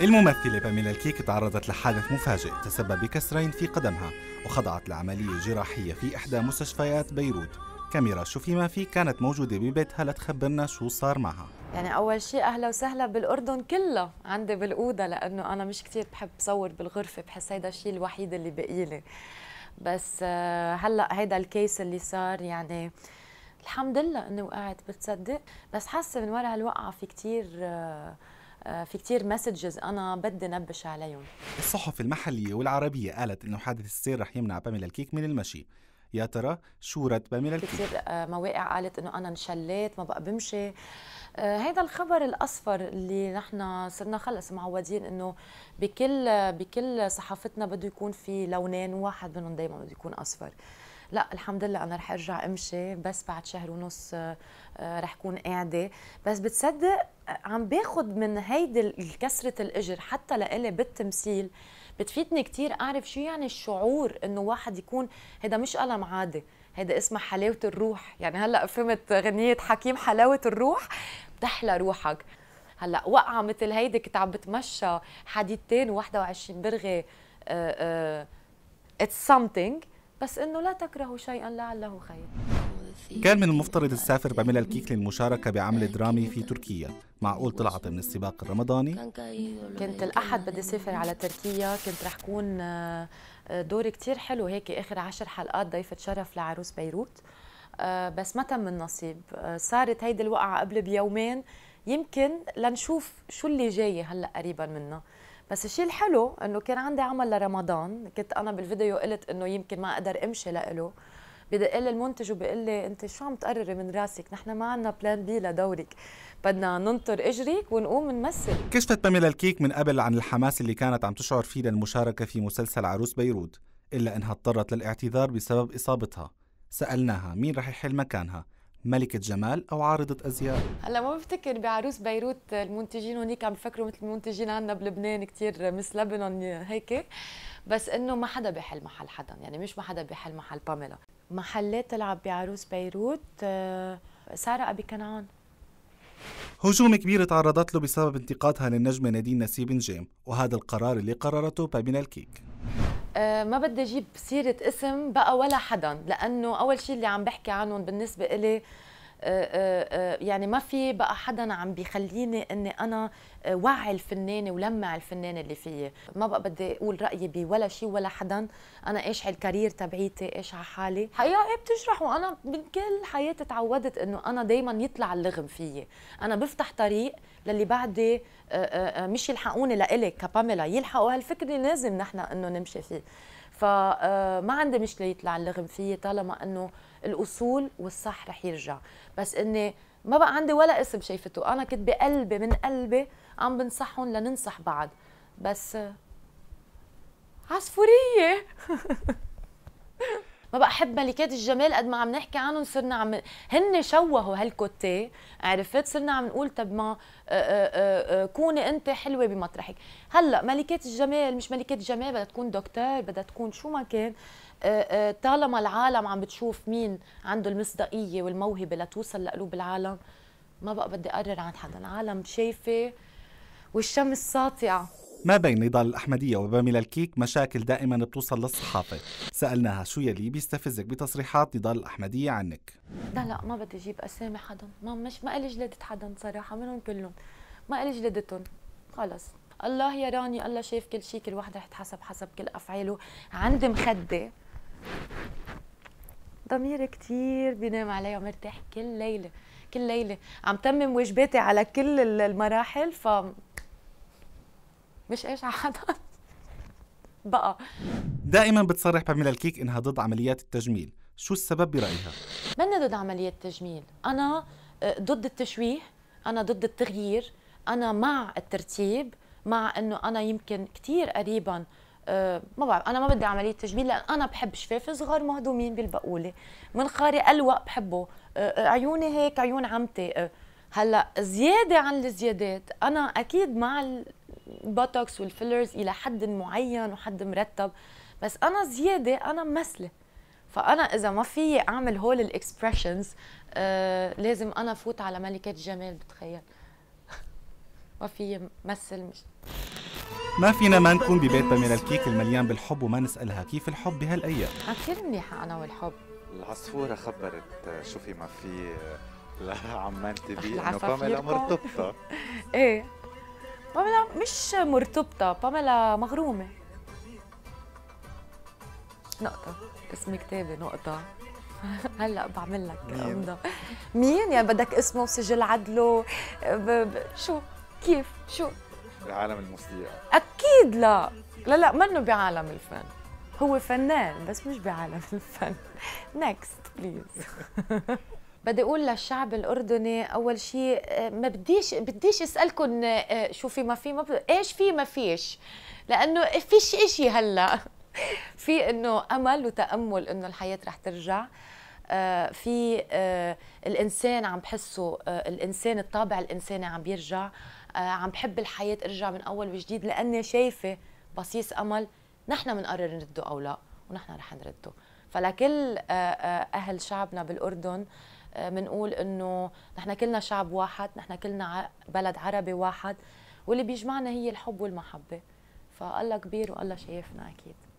الممثلة باميلا الكيك تعرضت لحادث مفاجئ تسبب بكسرين في قدمها وخضعت لعملية جراحية في إحدى مستشفيات بيروت كاميرا شوفي ما في كانت موجودة ببيتها لتخبرنا شو صار معها يعني أول شيء أهلا وسهلا بالأردن كلها عندي بالأوضة لأنه أنا مش كثير بحب صور بالغرفة بحس هيدا الشيء الوحيد اللي بقي لي بس آه، هلا هيدا الكيس اللي صار يعني الحمد لله انه وقعت بتصدق بس حاسه من ورا هالوقعه في كثير آه، آه، في كتير مسجز انا بدي نبش عليهم الصحف المحليه والعربيه قالت انه حادث السير رح يمنع باميلا الكيك من المشي يا ترى شو رد باميلا الكيك كثير آه، مواقع قالت انه انا انشليت ما بقى بمشي هذا آه، الخبر الاصفر اللي نحن صرنا خلص معودين انه بكل بكل صحافتنا بده يكون في لونين واحد منهم دائما بده يكون اصفر لا الحمد لله انا رح ارجع امشي بس بعد شهر ونص رح اكون قاعده بس بتصدق عم باخد من هيدي كسرة الإجر حتى لإلي بالتمثيل بتفيدني كثير أعرف شو يعني الشعور إنه واحد يكون هيدا مش قلم عادي هيدا اسمه حلاوة الروح يعني هلأ فهمت غنية حكيم حلاوة الروح بتحلى روحك هلأ وقعة مثل هيدي كنت عم بتمشى حديدتين و21 برغي اتس uh, uh, something بس انه لا تكرهوا شيئا لعله خير كان من المفترض السافر باميلا الكيك للمشاركة بعمل درامي في تركيا معقول طلعت من السباق الرمضاني كنت الأحد بدي سافر على تركيا كنت رح كون آه، دوري كتير حلو هيك آخر عشر حلقات ضيفة شرف لعروس بيروت آه، بس ما تم النصيب آه، صارت هيدي الوقعة قبل بيومين يمكن لنشوف شو اللي جاي هلا قريبا منا بس الشيء الحلو انه كان عندي عمل لرمضان كنت انا بالفيديو قلت انه يمكن ما اقدر امشي لإله بدق لي المنتج وبقول لي انت شو عم تقرري من راسك نحن ما عندنا بلان بي لدورك بدنا ننطر اجرك ونقوم نمثل كشفت باميلا الكيك من قبل عن الحماس اللي كانت عم تشعر فيه للمشاركه في مسلسل عروس بيروت الا انها اضطرت للاعتذار بسبب اصابتها سالناها مين رح يحل مكانها ملكة جمال أو عارضة أزياء هلا ما بفتكر بعروس بيروت المنتجين هونيك عم بفكروا مثل المنتجين عندنا بلبنان كثير مثل لبنان هيك بس انه ما حدا بيحل محل حدا يعني مش ما حدا بيحل محل باميلا محلات تلعب بعروس بيروت ابي آه، بكنعان هجوم كبير تعرضت له بسبب انتقادها للنجمة نادين نسيب نجام وهذا القرار اللي قررته بابينا الكيك أه ما بدي اجيب سيرة اسم بقى ولا حدا لانه اول شيء اللي عم بحكي عنهم بالنسبة إلي آه، آه، آه، يعني ما في بقى حدا عم بيخليني اني انا وعي الفنانه ولمع الفنانه اللي فيي ما بقى بدي اقول رايي بولا شيء ولا حدا انا ايش الكارير تبعيتي ايش على حالي حقيقه ايه بتجرح وانا من كل حياتي تعودت انه انا دائما يطلع اللغم فيي انا بفتح طريق للي بعدي مش يلحقوني لإلي كباميلا يلحقوا هالفكره لازم نحن انه نمشي فيه فما آه، عندي مشكله يطلع اللغم فيي طالما انه الاصول والصح رح يرجع بس اني ما بقى عندي ولا اسم شايفته انا كنت بقلبي من قلبي عم بنصحهم لننصح بعض بس آه، عصفوريه ما بقى احب ملكات الجمال قد ما عم نحكي عنهم صرنا عم هن شوهوا هالكوتي عرفت صرنا عم نقول طب ما آه، آه، آه، كوني انت حلوه بمطرحك هلا ملكات الجمال مش ملكات الجمال بدها تكون دكتور بدها تكون شو ما كان طالما العالم عم بتشوف مين عنده المصداقيه والموهبه لتوصل لقلوب العالم ما بقى بدي اقرر عن حدا العالم شايفه والشمس ساطعه ما بين نضال الأحمدية وباميلا الكيك مشاكل دائما بتوصل للصحافة سألناها شو يلي بيستفزك بتصريحات نضال الأحمدية عنك لا لا ما بدي أجيب أسامي حدا ما مش ما إلي جلدت حدا صراحة منهم كلهم ما إلي جلدتهم خلص الله يراني الله شايف كل شيء كل واحد رح يتحسب حسب كل أفعاله عندي مخدة ضميري كثير بنام عليها مرتاح كل ليله كل ليله عم تمم واجباتي على كل المراحل ف مش ايش حدا بقى دائما بتصرح باميلا الكيك انها ضد عمليات التجميل شو السبب برايها منا ضد عمليات التجميل انا آه، ضد التشويه انا ضد التغيير انا مع الترتيب مع انه انا يمكن كثير قريبا آه، ما بعرف انا ما بدي عمليه تجميل لان انا بحب شفاف صغار مهضومين بالبقوله منخاري الوق بحبه آه، عيوني هيك عيون عمتي هلا زياده عن الزيادات انا اكيد مع البوتوكس والفيلرز الى حد معين وحد مرتب بس انا زياده انا ممثله فانا اذا ما في اعمل هول الاكسبريشنز آه لازم انا فوت على ملكه جمال بتخيل ما في مثل مش ما فينا ما نكون ببيت باميرا الكيك المليان بالحب وما نسألها كيف الحب بهالأيام كثير منيحة أنا والحب العصفورة خبرت آه، شوفي ما في لعمان تي في انه باميلا مرتبطة ايه باميلا مش مرتبطة باميلا مغرومة نقطة اسم كتابي نقطة هلا بعمل لك امضى مين يعني بدك اسمه وسجل عدله ب... ب... شو كيف شو العالم الموسيقى اكيد لا لا لا منه بعالم الفن هو فنان بس مش بعالم الفن نكست بليز بدي اقول للشعب الاردني اول شيء آه، ما بديش بديش اسالكم آه، شو في ما في ما بدي ايش في ما فيش لانه فيش شيء هلا في انه امل وتامل انه الحياه رح ترجع آه، في الانسان عم بحسه الانسان الطابع الانساني عم بيرجع عم بحب الحياه ارجع من اول وجديد لاني شايفه بصيص امل نحن بنقرر نرده او لا ونحن رح نرده فلكل اهل شعبنا بالاردن بنقول آه، انه نحن كلنا شعب واحد نحن كلنا بلد عربي واحد واللي بيجمعنا هي الحب والمحبه فالله كبير والله شايفنا اكيد